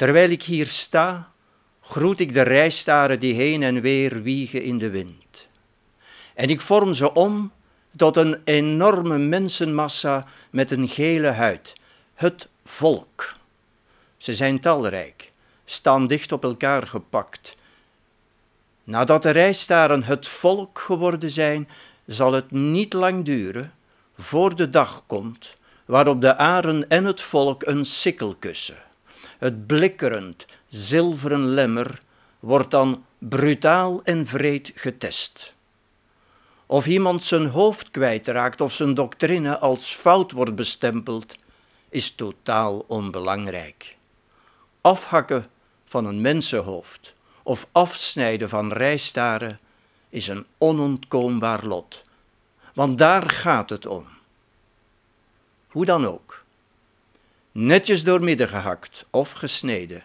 Terwijl ik hier sta, groet ik de rijstaren die heen en weer wiegen in de wind. En ik vorm ze om tot een enorme mensenmassa met een gele huid, het volk. Ze zijn talrijk, staan dicht op elkaar gepakt. Nadat de rijstaren het volk geworden zijn, zal het niet lang duren voor de dag komt waarop de aren en het volk een sikkel kussen. Het blikkerend, zilveren lemmer wordt dan brutaal en vreed getest. Of iemand zijn hoofd kwijtraakt of zijn doctrine als fout wordt bestempeld, is totaal onbelangrijk. Afhakken van een mensenhoofd of afsnijden van rijstaren is een onontkoombaar lot, want daar gaat het om. Hoe dan ook, netjes doormidden gehakt of gesneden.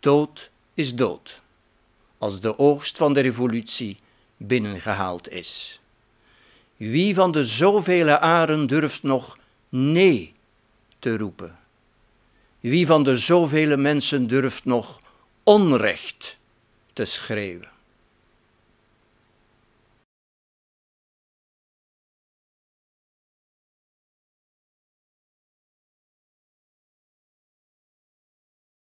Dood is dood, als de oogst van de revolutie binnengehaald is. Wie van de zoveel aren durft nog nee te roepen? Wie van de zoveel mensen durft nog onrecht te schreeuwen?